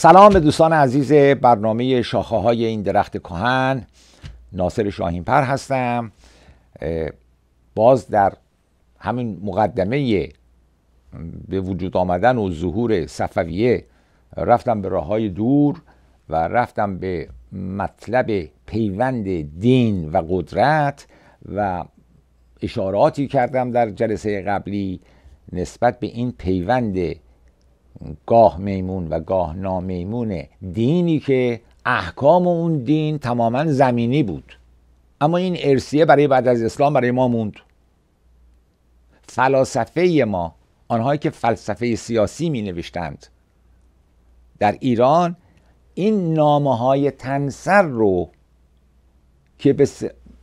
سلام به دوستان عزیز برنامه شاخه های این درخت کهن ناصر شاهینپر هستم باز در همین مقدمه به وجود آمدن و ظهور صفویه رفتم به راه های دور و رفتم به مطلب پیوند دین و قدرت و اشاراتی کردم در جلسه قبلی نسبت به این پیوند گاه میمون و گاه نامیمون دینی که احکام اون دین تماما زمینی بود اما این ارسیه برای بعد از اسلام برای ما موند فلاسفه ما آنهایی که فلسفه سیاسی می نوشتند در ایران این نامه های تنسر رو که به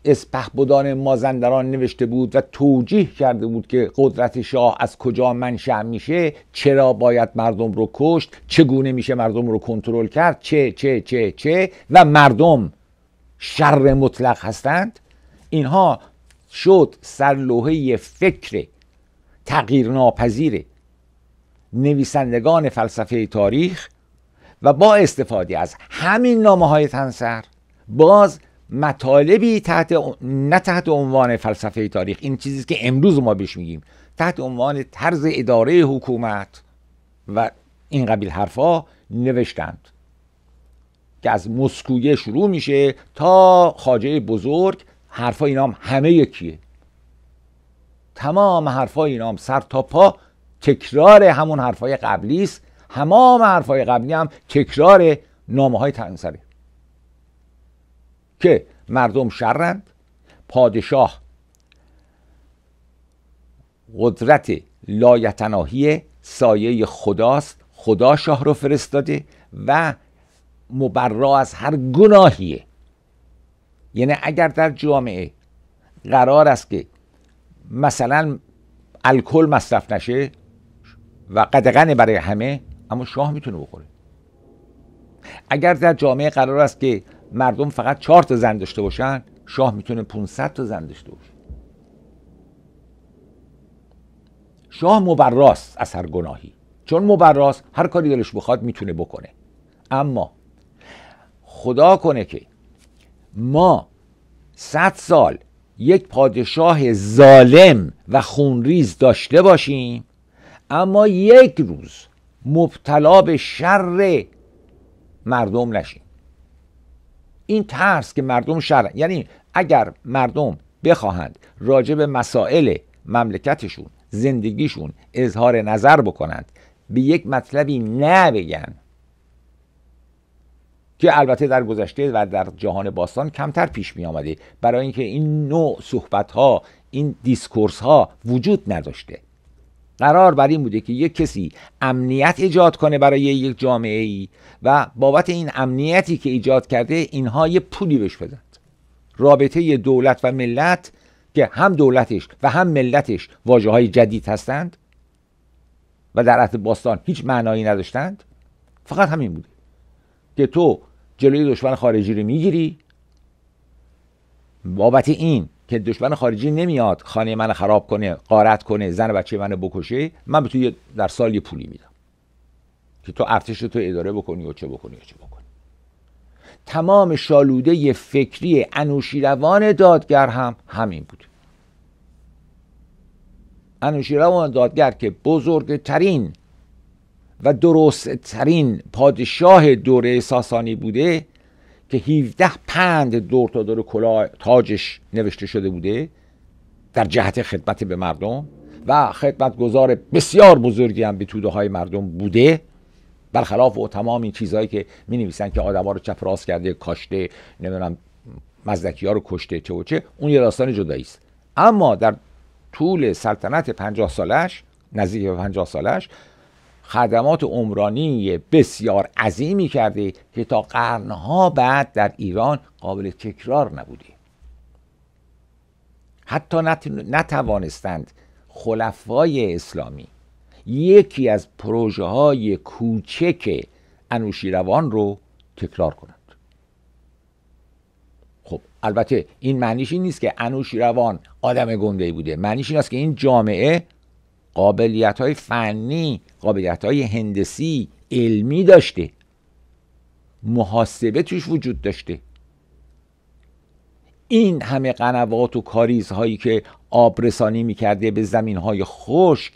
اسپهبدان مازندران نوشته بود و توجیه کرده بود که قدرت شاه از کجا منشأ میشه چرا باید مردم رو کشت چگونه میشه مردم رو کنترل کرد چه چه چه چه و مردم شر مطلق هستند اینها شد سرلوحه فکر تغییر ناپذیر نویسندگان فلسفه تاریخ و با استفاده از همین نامه های تنسر باز مطالبی تحت نه تحت عنوان فلسفه تاریخ این چیزی که امروز ما بهش میگیم تحت عنوان طرز اداره حکومت و این قبیل حرفا نوشتند که از مسکویه شروع میشه تا خاجه بزرگ حرفا اینا هم همه یکیه تمام حرفا اینا هم سر تا پا تکرار همون حرفای قبلی است تمام حرفای قبلی هم تکرار نامه های تنسره که مردم شرند پادشاه قدرت لایتناهی سایه خداست خدا شاه رو فرستاده و مبرا از هر گناهیه یعنی اگر در جامعه قرار است که مثلا الکل مصرف نشه و قدغن برای همه اما شاه میتونه بخوره اگر در جامعه قرار است که مردم فقط چهار تا زن داشته باشن شاه میتونه 500 تا زن داشته باشه شاه مبراست از هر گناهی چون مبراست هر کاری دلش بخواد میتونه بکنه اما خدا کنه که ما صد سال یک پادشاه ظالم و خونریز داشته باشیم اما یک روز مبتلا به شر مردم نشیم این ترس که مردم شر یعنی اگر مردم بخواهند راجع به مسائل مملکتشون زندگیشون اظهار نظر بکنند به یک مطلبی نبگن که البته در گذشته و در جهان باستان کمتر پیش می آمده برای اینکه این نوع صحبت ها این دیسکورس ها وجود نداشته قرار بر این بوده که یک کسی امنیت ایجاد کنه برای یک جامعه ای و بابت این امنیتی که ایجاد کرده اینها یه پولی بهش بدند رابطه دولت و ملت که هم دولتش و هم ملتش واجه های جدید هستند و در عهد باستان هیچ معنایی نداشتند فقط همین بوده که تو جلوی دشمن خارجی رو میگیری بابت این که دشمن خارجی نمیاد خانه من خراب کنه قارت کنه زن بچه من بکشه من به تو در سال یه پولی میدم که تو ارتش تو اداره بکنی و چه بکنی و چه بکنی تمام شالوده فکری انوشیروان دادگر هم همین بود انوشیروان دادگر که بزرگترین و درستترین پادشاه دوره ساسانی بوده که 17 پند دور تا دور کلاه تاجش نوشته شده بوده در جهت خدمت به مردم و خدمتگزار بسیار بزرگی هم به توده های مردم بوده برخلاف و تمام این چیزهایی که می نویسن که آدم رو چپ راست کرده کاشته نمیدونم مزدکی ها رو کشته چه و چه اون یه داستان جدایی است اما در طول سلطنت 50 سالش نزدیک به 50 سالش خدمات عمرانی بسیار عظیمی کرده که تا قرنها بعد در ایران قابل تکرار نبوده حتی نتوانستند خلفای اسلامی یکی از پروژه های کوچک انوشیروان رو تکرار کنند خب البته این معنیش این نیست که انوشیروان آدم گنده بوده معنیش این است که این جامعه قابلیت های فنی قابلیت های هندسی علمی داشته محاسبه توش وجود داشته این همه قنوات و کاریز هایی که رسانی میکرده به زمین های خشک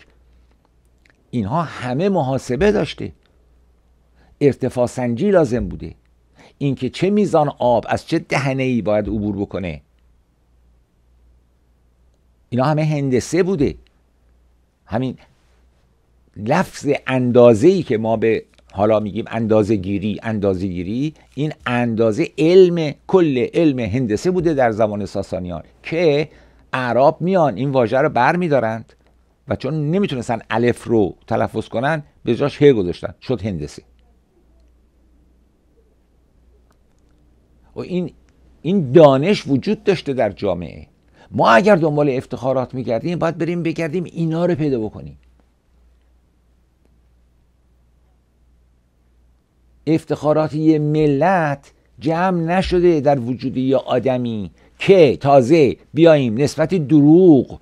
اینها همه محاسبه داشته ارتفاع سنجی لازم بوده اینکه چه میزان آب از چه دهنه ای باید عبور بکنه اینا همه هندسه بوده همین لفظ اندازه ای که ما به حالا میگیم اندازه گیری اندازه گیری این اندازه علم کل علم هندسه بوده در زمان ساسانیان که اعراب میان این واژه رو بر میدارند و چون نمیتونستن الف رو تلفظ کنن به جاش ه گذاشتن شد هندسه و این دانش وجود داشته در جامعه ما اگر دنبال افتخارات میگردیم باید بریم بگردیم اینا رو پیدا بکنیم افتخارات یه ملت جمع نشده در وجود یه آدمی که تازه بیاییم نسبت دروغ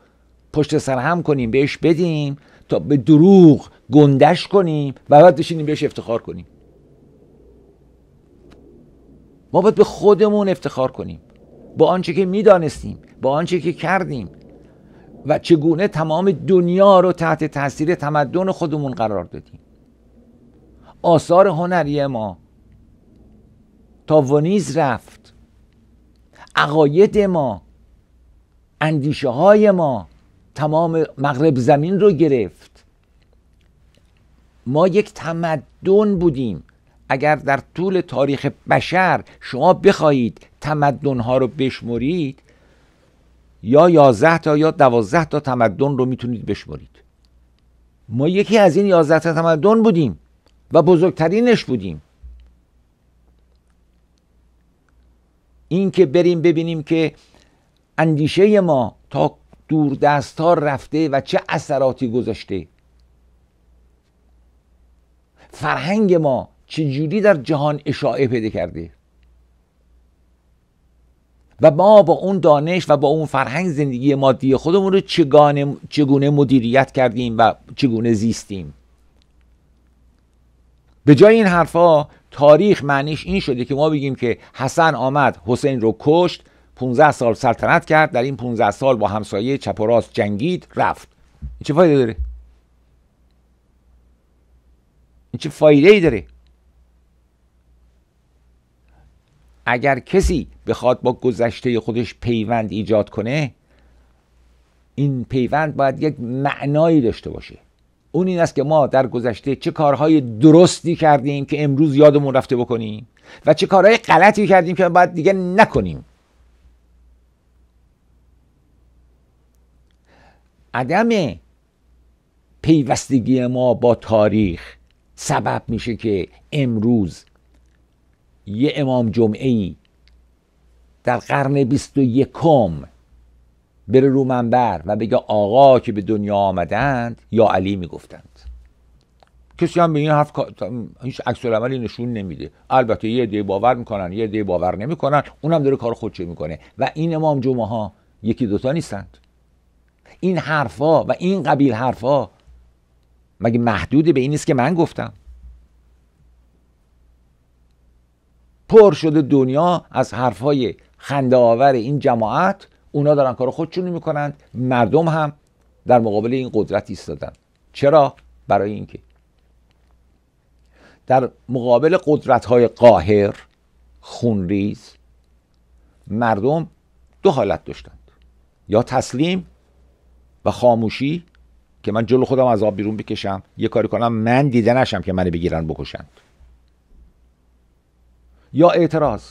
پشت سر هم کنیم بهش بدیم تا به دروغ گندش کنیم و بعد بشینیم بهش افتخار کنیم ما باید به خودمون افتخار کنیم با آنچه که میدانستیم با آنچه که کردیم و چگونه تمام دنیا رو تحت تاثیر تمدن خودمون قرار دادیم آثار هنری ما تا ونیز رفت عقاید ما اندیشه های ما تمام مغرب زمین رو گرفت ما یک تمدن بودیم اگر در طول تاریخ بشر شما بخواهید تمدن ها رو بشمرید یا یازده تا یا دوازده تا تمدن رو میتونید بشمرید ما یکی از این یازده تا تمدن بودیم و بزرگترینش بودیم این که بریم ببینیم که اندیشه ما تا دور ها رفته و چه اثراتی گذاشته فرهنگ ما چجوری در جهان اشاعه پیدا کرده و ما با اون دانش و با اون فرهنگ زندگی مادی خودمون رو چگونه, مدیریت کردیم و چگونه زیستیم به جای این حرفا تاریخ معنیش این شده که ما بگیم که حسن آمد حسین رو کشت 15 سال سلطنت کرد در این 15 سال با همسایه چپ و راست جنگید رفت این چه فایده داره این چه فایده ای داره اگر کسی بخواد با گذشته خودش پیوند ایجاد کنه این پیوند باید یک معنایی داشته باشه اون این است که ما در گذشته چه کارهای درستی کردیم که امروز یادمون رفته بکنیم و چه کارهای غلطی کردیم که باید دیگه نکنیم عدم پیوستگی ما با تاریخ سبب میشه که امروز یه امام جمعه ای در قرن بیست و یکم بره رو منبر و بگه آقا که به دنیا آمدند یا علی میگفتند کسی هم به این حرف هیچ عکس عملی نشون نمیده البته یه دی باور میکنن یه دی باور نمیکنن اونم داره کار خودشه میکنه و این امام جمعه ها یکی دوتا نیستند این حرفا و این قبیل حرفا مگه محدود به این نیست که من گفتم پر شده دنیا از حرفهای خنده آور این جماعت اونا دارن کار خودشونو میکنند مردم هم در مقابل این قدرت ایستادن چرا برای اینکه در مقابل قدرت های قاهر خونریز مردم دو حالت داشتند یا تسلیم و خاموشی که من جلو خودم از آب بیرون بکشم یه کاری کنم من دیده نشم که منو بگیرن بکشند یا اعتراض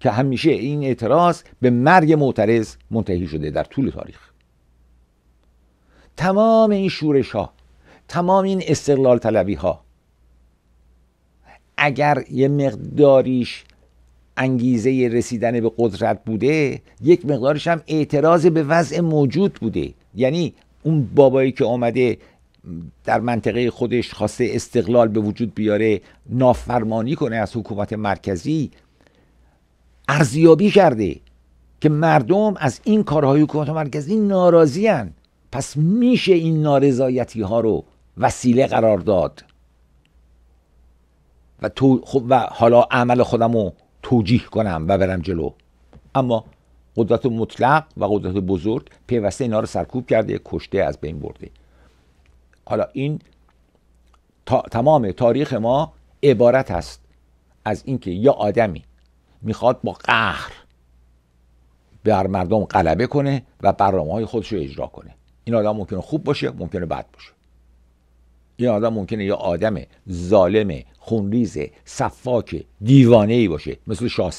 که همیشه این اعتراض به مرگ معترض منتهی شده در طول تاریخ تمام این شورش ها تمام این استقلال طلبی ها اگر یه مقداریش انگیزه رسیدن به قدرت بوده یک مقدارش هم اعتراض به وضع موجود بوده یعنی اون بابایی که آمده در منطقه خودش خواسته استقلال به وجود بیاره نافرمانی کنه از حکومت مرکزی ارزیابی کرده که مردم از این کارهای حکومت مرکزی ناراضی پس میشه این نارضایتی ها رو وسیله قرار داد و, تو خب و حالا عمل خودم رو توجیه کنم و برم جلو اما قدرت مطلق و قدرت بزرگ پیوسته اینا رو سرکوب کرده کشته از بین برده حالا این تا تمام تاریخ ما عبارت است از اینکه یا آدمی میخواد با قهر بر مردم غلبه کنه و برنامه های خودش رو اجرا کنه این آدم ممکنه خوب باشه ممکنه بد باشه این آدم ممکنه یا آدم ظالم خونریز صفاک دیوانه ای باشه مثل شاه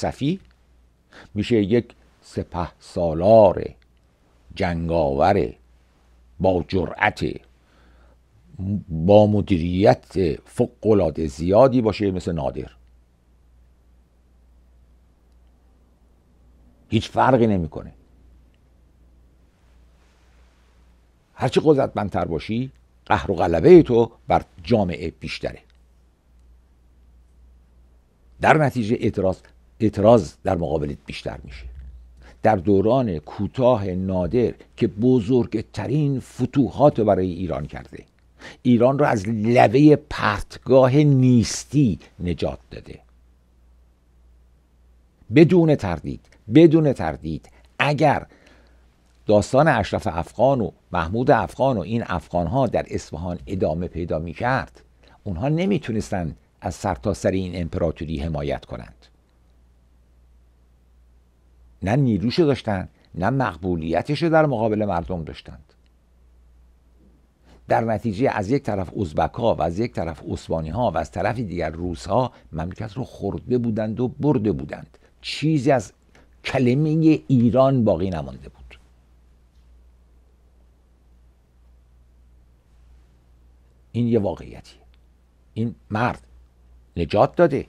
میشه یک سپه سالار جنگاور با جرأت با مدیریت فوقالعاده زیادی باشه مثل نادر هیچ فرقی نمیکنه هرچی قدرتمندتر باشی قهر و غلبه تو بر جامعه بیشتره در نتیجه اعتراض اعتراض در مقابلت بیشتر میشه در دوران کوتاه نادر که بزرگترین فتوحات برای ایران کرده ایران را از لبه پرتگاه نیستی نجات داده بدون تردید بدون تردید اگر داستان اشرف افغان و محمود افغان و این افغان ها در اصفهان ادامه پیدا می کرد اونها نمیتونستند از سر تا سر این امپراتوری حمایت کنند نه نیروشو داشتن نه مقبولیتش در مقابل مردم داشتن در نتیجه از یک طرف ازبکا و از یک طرف عثمانی ها و از طرف دیگر روس ها مملکت رو خورده بودند و برده بودند چیزی از کلمه ایران باقی نمانده بود این یه واقعیتی. این مرد نجات داده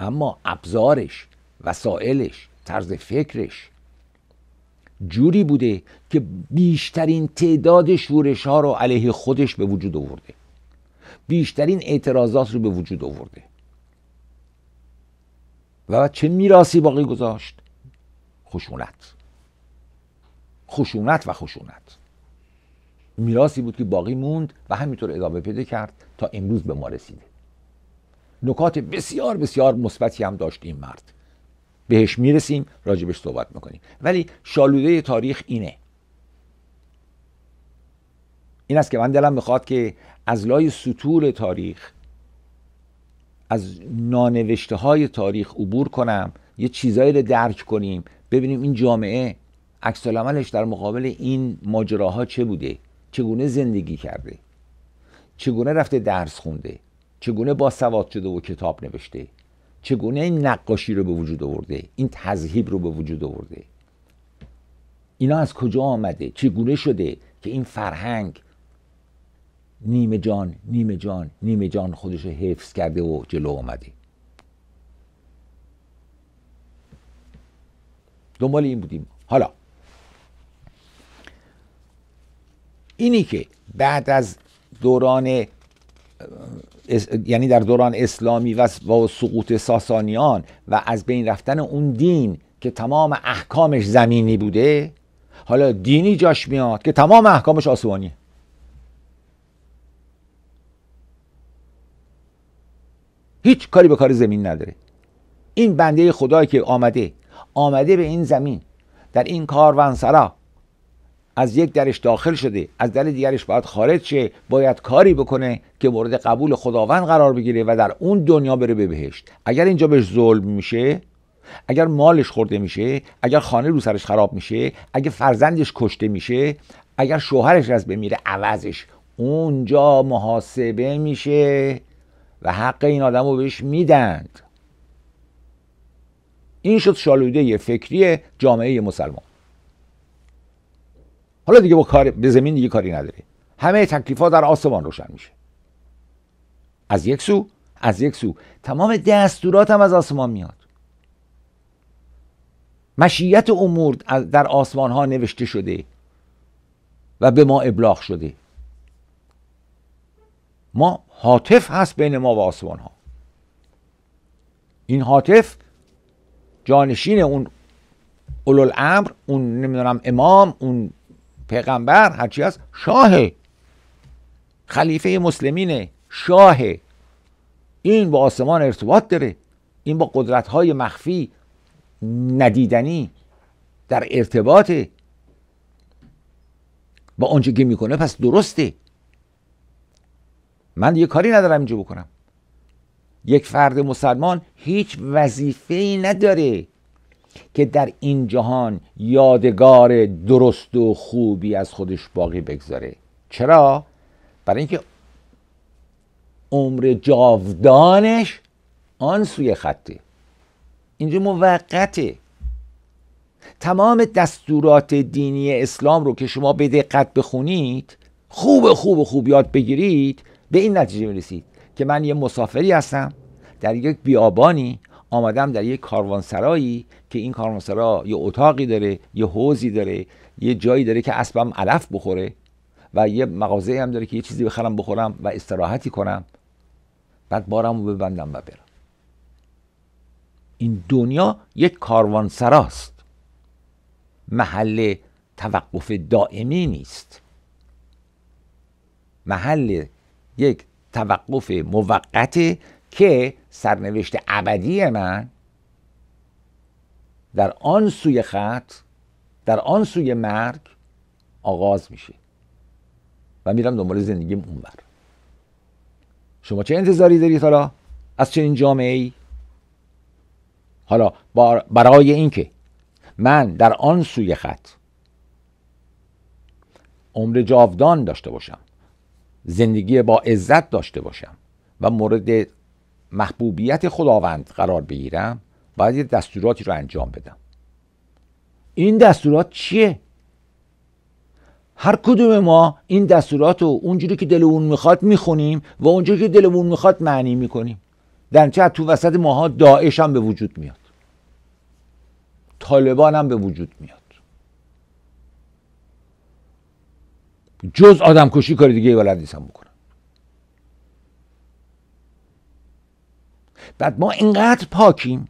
اما ابزارش وسایلش طرز فکرش جوری بوده که بیشترین تعداد شورش ها رو علیه خودش به وجود آورده بیشترین اعتراضات رو به وجود آورده و چه میراسی باقی گذاشت خشونت خشونت و خشونت میراسی بود که باقی موند و همینطور ادامه پیدا کرد تا امروز به ما رسیده نکات بسیار بسیار مثبتی هم داشت این مرد بهش میرسیم راجبش صحبت میکنیم ولی شالوده تاریخ اینه این است که من دلم میخواد که از لای سطور تاریخ از نانوشته های تاریخ عبور کنم یه چیزایی رو درک کنیم ببینیم این جامعه عکس در مقابل این ماجراها چه بوده چگونه زندگی کرده چگونه رفته درس خونده چگونه با سواد شده و کتاب نوشته چگونه این نقاشی رو به وجود آورده این تذهیب رو به وجود آورده اینا از کجا آمده چگونه شده که این فرهنگ نیمه جان نیمه جان نیمه جان خودش رو حفظ کرده و جلو آمده دنبال این بودیم حالا اینی که بعد از دوران یعنی در دوران اسلامی و سقوط ساسانیان و از بین رفتن اون دین که تمام احکامش زمینی بوده حالا دینی جاش میاد که تمام احکامش آسمانیه هیچ کاری به کار زمین نداره این بنده خدایی که آمده آمده به این زمین در این کاروانسرا از یک درش داخل شده از در دیگرش باید خارج شه باید کاری بکنه که مورد قبول خداوند قرار بگیره و در اون دنیا بره به بهشت اگر اینجا بهش ظلم میشه اگر مالش خورده میشه اگر خانه رو سرش خراب میشه اگر فرزندش کشته میشه اگر شوهرش از بمیره عوضش اونجا محاسبه میشه و حق این آدم رو بهش میدند این شد شالوده فکری جامعه مسلمان حالا دیگه با کار به زمین دیگه کاری نداره همه تکلیف ها در آسمان روشن میشه از یک سو از یک سو تمام دستورات هم از آسمان میاد مشیت امور در آسمان ها نوشته شده و به ما ابلاغ شده ما حاطف هست بین ما و آسمان ها این حاطف جانشین اون اولوالامر اون نمیدونم امام اون پیغمبر هرچی هست شاهه خلیفه مسلمینه شاهه این با آسمان ارتباط داره این با قدرت های مخفی ندیدنی در ارتباطه با آنچه که میکنه پس درسته من یه کاری ندارم اینجا بکنم یک فرد مسلمان هیچ وظیفه ای نداره که در این جهان یادگار درست و خوبی از خودش باقی بگذاره چرا؟ برای اینکه عمر جاودانش آن سوی خطه اینجا موقته تمام دستورات دینی اسلام رو که شما به دقت بخونید خوب خوب خوب یاد بگیرید به این نتیجه میرسید که من یه مسافری هستم در یک بیابانی آمدم در یک کاروانسرایی که این کاروانسرا یه اتاقی داره یه حوزی داره یه جایی داره که اسبم علف بخوره و یه مغازه هم داره که یه چیزی بخرم بخورم و استراحتی کنم بعد بارم رو ببندم و برم این دنیا یک کاروانسراست محل توقف دائمی نیست محل یک توقف موقته که سرنوشت ابدی من در آن سوی خط در آن سوی مرگ آغاز میشه و میرم دنبال زندگیم اونور شما چه انتظاری دارید حالا از چنین جامعه ای حالا برای اینکه من در آن سوی خط عمر جاودان داشته باشم زندگی با عزت داشته باشم و مورد محبوبیت خداوند قرار بگیرم باید یه دستوراتی رو انجام بدم این دستورات چیه؟ هر کدوم ما این دستورات رو اونجوری که دلمون میخواد میخونیم و اونجوری که دلمون میخواد معنی میکنیم چه تو وسط ماها داعش هم به وجود میاد طالبان هم به وجود میاد جز آدم کشی کار دیگه بلد نیستم بعد ما اینقدر پاکیم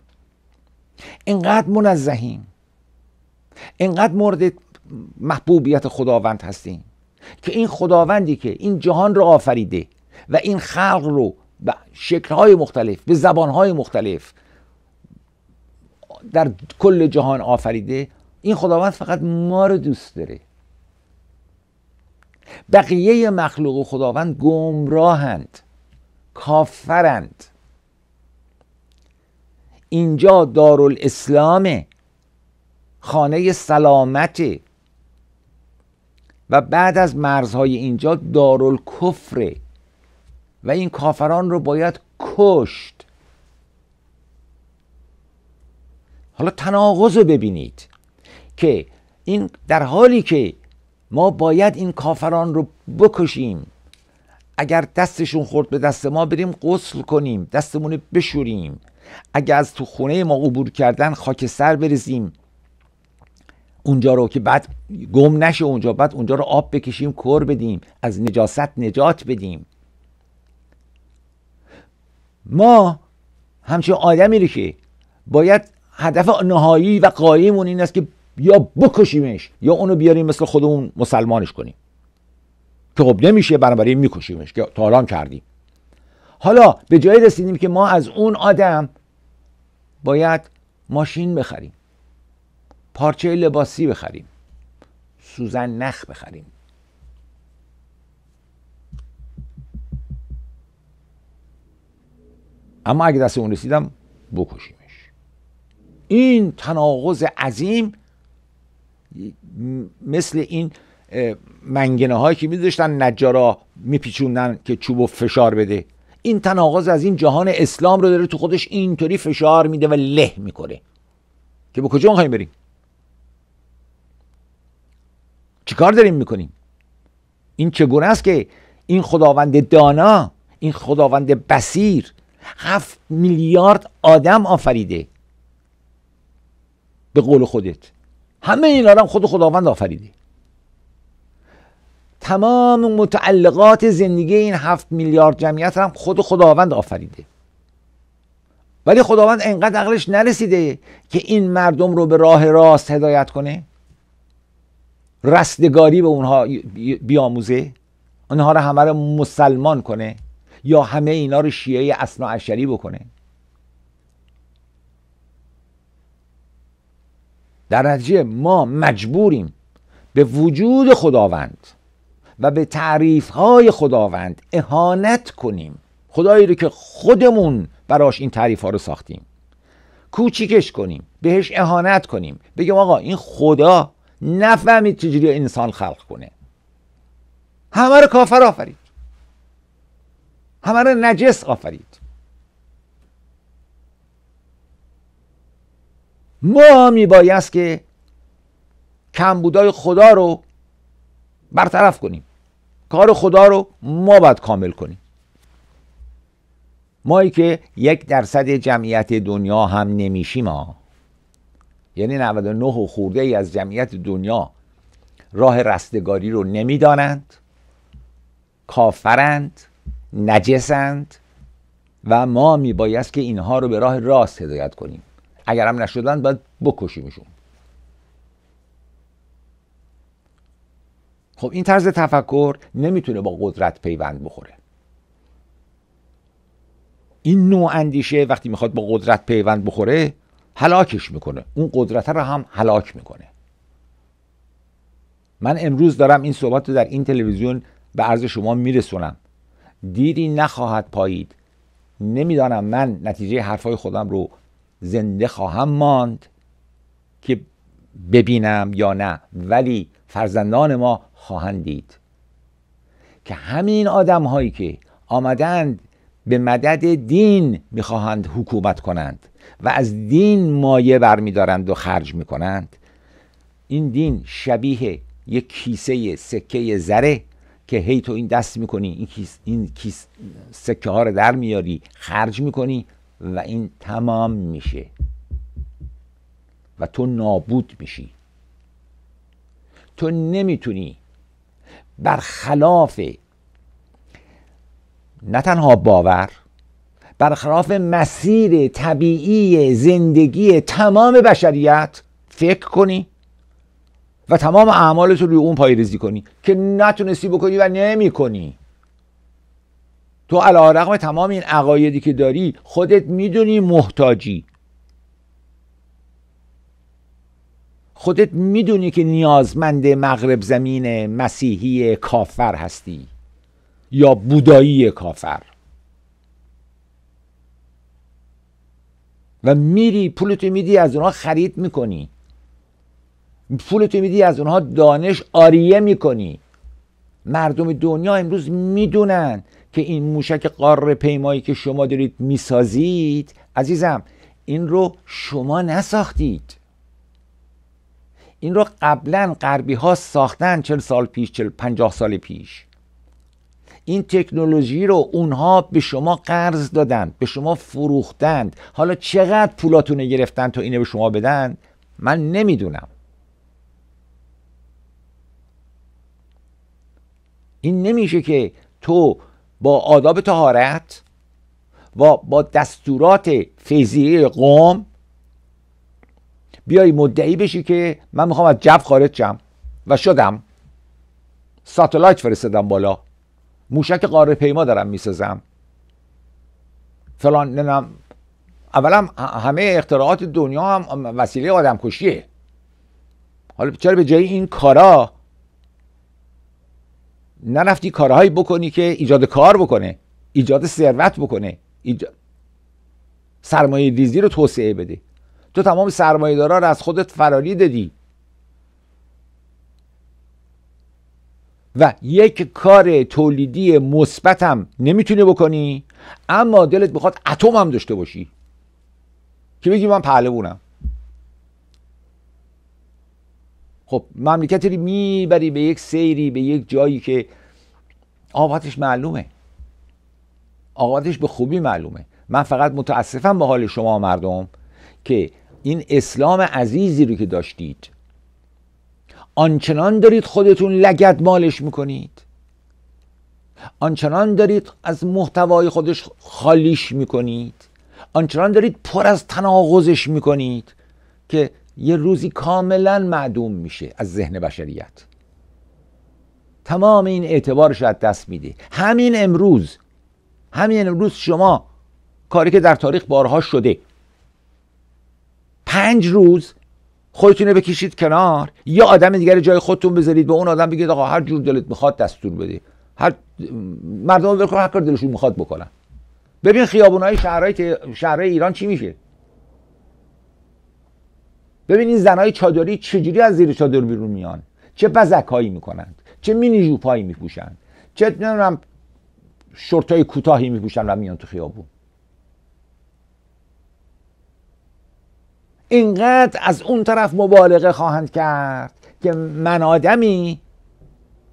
اینقدر منزهیم اینقدر مورد محبوبیت خداوند هستیم که این خداوندی که این جهان رو آفریده و این خلق رو به شکلهای مختلف به زبانهای مختلف در کل جهان آفریده این خداوند فقط ما رو دوست داره بقیه مخلوق و خداوند گمراهند کافرند اینجا دارالاسلامه خانه سلامته و بعد از مرزهای اینجا دارالکفره و این کافران رو باید کشت حالا تناقض رو ببینید که این در حالی که ما باید این کافران رو بکشیم اگر دستشون خورد به دست ما بریم غسل کنیم دستمون بشوریم اگر از تو خونه ما عبور کردن خاکستر بریزیم اونجا رو که بعد گم نشه اونجا بعد اونجا رو آب بکشیم کر بدیم از نجاست نجات بدیم ما همچین آدمی رو که باید هدف نهایی و قایمون این است که یا بکشیمش یا اونو بیاریم مثل خودمون مسلمانش کنیم که خب نمیشه بنابراین میکشیمش که تالان کردیم حالا به جای رسیدیم که ما از اون آدم باید ماشین بخریم پارچه لباسی بخریم سوزن نخ بخریم اما اگه دست اون رسیدم بکشیمش این تناقض عظیم مثل این منگنه هایی که میذاشتن نجارا میپیچوندن که چوب و فشار بده این تناقض از این جهان اسلام رو داره تو خودش اینطوری فشار میده و له میکنه که به کجا میخوایم بریم چیکار داریم میکنیم این چگونه است که این خداوند دانا این خداوند بسیر هفت میلیارد آدم آفریده به قول خودت همه این آدم خود خداوند آفریده تمام متعلقات زندگی این هفت میلیارد جمعیت هم خود خداوند آفریده ولی خداوند انقدر عقلش نرسیده که این مردم رو به راه راست هدایت کنه رستگاری به اونها بیاموزه اونها رو همه رو مسلمان کنه یا همه اینا رو شیعه اسنا اشری بکنه در نتیجه ما مجبوریم به وجود خداوند و به تعریف های خداوند اهانت کنیم خدایی رو که خودمون براش این تعریف ها رو ساختیم کوچیکش کنیم بهش اهانت کنیم بگیم آقا این خدا نفهمید چجوری انسان خلق کنه همه رو کافر آفرید همه رو نجس آفرید ما میبایست که کمبودای خدا رو برطرف کنیم کار خدا رو ما باید کامل کنیم مایی که یک درصد جمعیت دنیا هم نمیشیم ها یعنی 99 و خورده ای از جمعیت دنیا راه رستگاری رو نمیدانند کافرند نجسند و ما میبایست که اینها رو به راه راست هدایت کنیم اگر هم نشدند باید بکشیمشون خب این طرز تفکر نمیتونه با قدرت پیوند بخوره این نوع اندیشه وقتی میخواد با قدرت پیوند بخوره هلاکش میکنه اون قدرت رو هم حلاک میکنه من امروز دارم این صحبت رو در این تلویزیون به عرض شما میرسونم دیری نخواهد پایید نمیدانم من نتیجه حرفای خودم رو زنده خواهم ماند که ببینم یا نه ولی فرزندان ما خواهند دید که همین آدم هایی که آمدند به مدد دین میخواهند حکومت کنند و از دین مایه برمیدارند و خرج میکنند این دین شبیه یک کیسه سکه زره که هی تو این دست میکنی این کیس, این سکه ها رو در میاری خرج میکنی و این تمام میشه و تو نابود میشی تو نمیتونی برخلاف نه تنها باور برخلاف مسیر طبیعی زندگی تمام بشریت فکر کنی و تمام اعمالت رو روی اون پایریزی کنی که نتونستی بکنی و نمی کنی تو علا رقم تمام این عقایدی که داری خودت میدونی محتاجی خودت میدونی که نیازمند مغرب زمین مسیحی کافر هستی یا بودایی کافر و میری پولتو میدی از اونها خرید میکنی پولتو میدی از اونها دانش آریه میکنی مردم دنیا امروز میدونن که این موشک قاره پیمایی که شما دارید میسازید عزیزم این رو شما نساختید این رو قبلا غربی ها ساختن چل سال پیش چل پنجاه سال پیش این تکنولوژی رو اونها به شما قرض دادن به شما فروختند حالا چقدر پولاتونه گرفتن تا اینه به شما بدن من نمیدونم این نمیشه که تو با آداب تهارت و با دستورات فیزیه قوم بیای مدعی بشی که من میخوام از جو خارج شم و شدم ساتلایت فرستادم بالا موشک قاره پیما دارم میسازم فلان نم اولا همه اختراعات دنیا هم وسیله آدم کشیه حالا چرا به جای این کارا نرفتی کارهایی بکنی که ایجاد کار بکنه ایجاد ثروت بکنه ایجاد سرمایه دیزی رو توسعه بده تو تمام دارا رو از خودت فراری دادی و یک کار تولیدی مثبتم نمیتونی بکنی اما دلت میخواد اتم هم داشته باشی که بگی من بونم خب مملکتی رو میبری به یک سیری به یک جایی که آقابتش معلومه آقابتش به خوبی معلومه من فقط متاسفم به حال شما مردم که این اسلام عزیزی رو که داشتید آنچنان دارید خودتون لگد مالش میکنید آنچنان دارید از محتوای خودش خالیش میکنید آنچنان دارید پر از تناقضش میکنید که یه روزی کاملا معدوم میشه از ذهن بشریت تمام این اعتبارش از دست میده همین امروز همین امروز شما کاری که در تاریخ بارها شده پنج روز خودتونه بکشید کنار یا آدم دیگر جای خودتون بذارید به اون آدم بگید آقا هر جور دلت میخواد دستور بده هر مردم رو هر کار دلشون میخواد بکنن ببین خیابونای شهرهای ت... شهرهای ایران چی میشه ببین این زنای چادری چجوری از زیر چادر بیرون میان چه بزکهایی میکنند چه مینی هایی میپوشند چه نمیدونم های کوتاهی میپوشن و میان تو خیابون اینقدر از اون طرف مبالغه خواهند کرد که من آدمی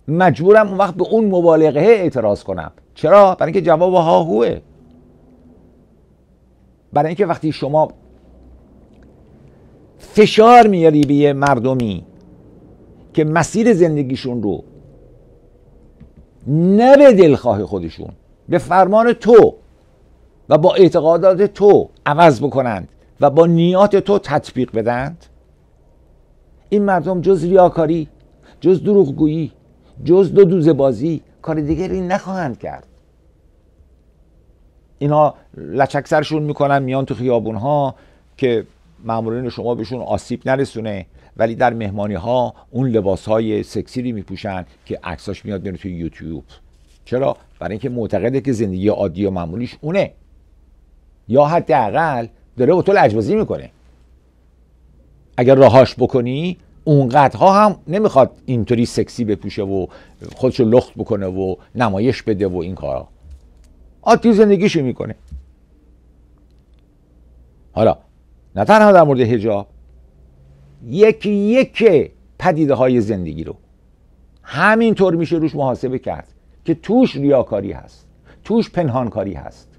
مجبورم اون وقت به اون مبالغه اعتراض کنم چرا؟ برای اینکه جواب هاهوه برای اینکه وقتی شما فشار میاری به یه مردمی که مسیر زندگیشون رو نه به دلخواه خودشون به فرمان تو و با اعتقادات تو عوض بکنند و با نیات تو تطبیق بدند این مردم جز ریاکاری جز دروغگویی جز دو دوزه بازی کار دیگری نخواهند کرد اینها لچک سرشون میکنن میان تو خیابون ها که مامورین شما بهشون آسیب نرسونه ولی در مهمانی ها اون لباس های سکسی رو میپوشن که عکساش میاد میره توی یوتیوب چرا برای اینکه معتقده که زندگی عادی و معمولیش اونه یا حداقل داره با تو لجبازی میکنه اگر راهاش بکنی اونقدرها هم نمیخواد اینطوری سکسی بپوشه و خودشو لخت بکنه و نمایش بده و این کارا آتی زندگیشو میکنه حالا نه تنها در مورد هجاب یکی یک پدیده های زندگی رو همینطور میشه روش محاسبه کرد که توش ریاکاری هست توش پنهانکاری هست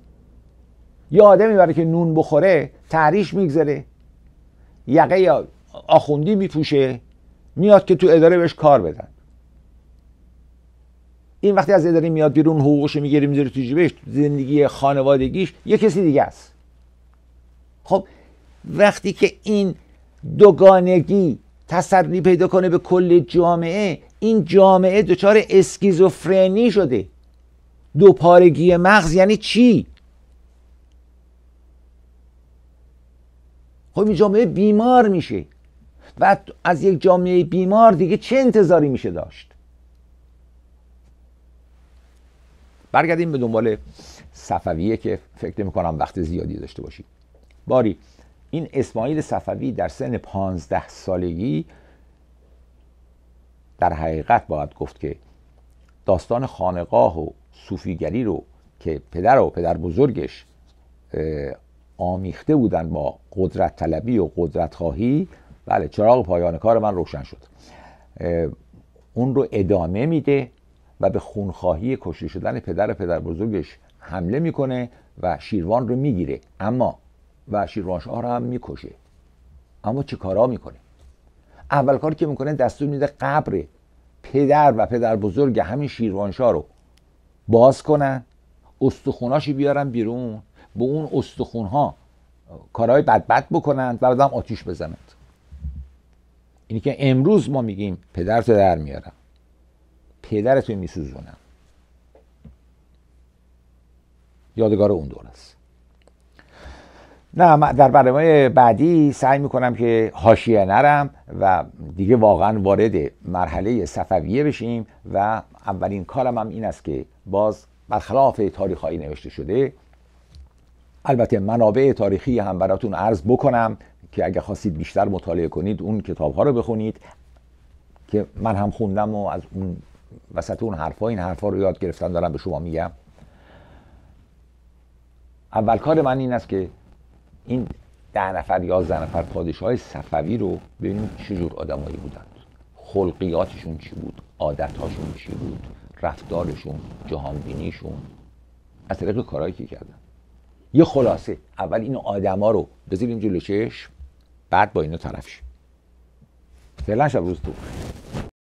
یه آدمی برای که نون بخوره تحریش میگذره یقه یا آخوندی میپوشه میاد که تو اداره بهش کار بدن این وقتی از اداره میاد بیرون حقوقش میگیره میذاره تو جیبش زندگی خانوادگیش یه کسی دیگه است خب وقتی که این دوگانگی تسری پیدا کنه به کل جامعه این جامعه دچار اسکیزوفرنی شده دوپارگی مغز یعنی چی خب این جامعه بیمار میشه و از یک جامعه بیمار دیگه چه انتظاری میشه داشت برگردیم به دنبال صفویه که فکر میکنم وقت زیادی داشته باشید باری این اسماعیل صفوی در سن پانزده سالگی در حقیقت باید گفت که داستان خانقاه و صوفیگری رو که پدر و پدر بزرگش آمیخته بودن با قدرت طلبی و قدرت خواهی بله چراغ پایان کار من روشن شد اون رو ادامه میده و به خونخواهی کشته شدن پدر پدر بزرگش حمله میکنه و شیروان رو میگیره اما و شیروانشاه رو هم میکشه اما چه کارا میکنه اول کاری که میکنه دستور میده قبر پدر و پدر بزرگ همین شیروانشاه رو باز کنن استخوناشی بیارن بیرون به اون استخونها کارهای بد بکنند و هم آتیش بزنند اینی که امروز ما میگیم پدرتو در میارم پدرتو میسوزونم یادگار اون دور است نه در برنامه بعدی سعی میکنم که حاشیه نرم و دیگه واقعا وارد مرحله صفویه بشیم و اولین کارم هم این است که باز برخلاف تاریخ نوشته شده البته منابع تاریخی هم براتون عرض بکنم که اگه خواستید بیشتر مطالعه کنید اون کتاب ها رو بخونید که من هم خوندم و از اون وسط اون حرفا این حرفا رو یاد گرفتن دارم به شما میگم اول کار من این است که این ده نفر یازده نفر پادشاه صفوی رو ببینیم چه جور آدمایی بودند خلقیاتشون چی بود عادتهاشون چی بود رفتارشون جهانبینیشون از طریق کارهایی که کردن یه خلاصه اول این آدما رو بذاریم جلو چشم بعد با اینو طرف شیم فعلا شب روز تو